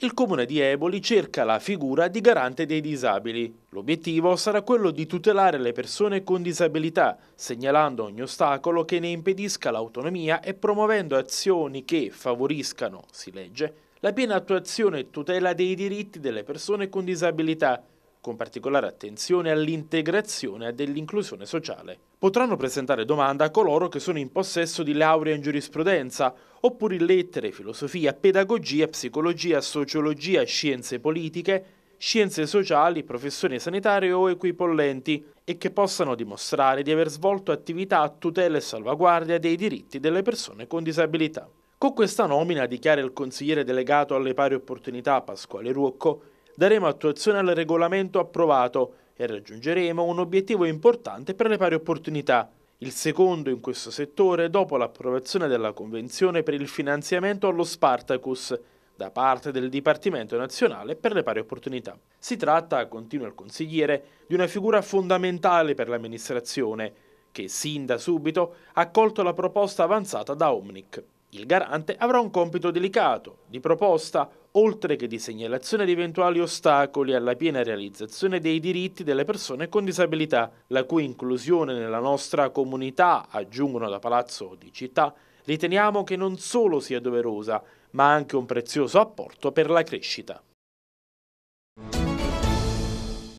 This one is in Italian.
il comune di Eboli cerca la figura di garante dei disabili. L'obiettivo sarà quello di tutelare le persone con disabilità, segnalando ogni ostacolo che ne impedisca l'autonomia e promuovendo azioni che favoriscano, si legge, la piena attuazione e tutela dei diritti delle persone con disabilità, con particolare attenzione all'integrazione e dell'inclusione sociale. Potranno presentare domanda a coloro che sono in possesso di laurea in giurisprudenza, oppure in lettere, filosofia, pedagogia, psicologia, sociologia, scienze politiche, scienze sociali, professioni sanitarie o equipollenti e che possano dimostrare di aver svolto attività a tutela e salvaguardia dei diritti delle persone con disabilità. Con questa nomina, dichiara il consigliere delegato alle pari opportunità Pasquale Ruocco, daremo attuazione al regolamento approvato e raggiungeremo un obiettivo importante per le pari opportunità, il secondo in questo settore dopo l'approvazione della Convenzione per il finanziamento allo Spartacus da parte del Dipartimento nazionale per le pari opportunità. Si tratta, continua il consigliere, di una figura fondamentale per l'amministrazione, che sin da subito ha accolto la proposta avanzata da Omnic. Il garante avrà un compito delicato, di proposta, oltre che di segnalazione di eventuali ostacoli alla piena realizzazione dei diritti delle persone con disabilità, la cui inclusione nella nostra comunità, aggiungono da Palazzo di Città, riteniamo che non solo sia doverosa, ma anche un prezioso apporto per la crescita.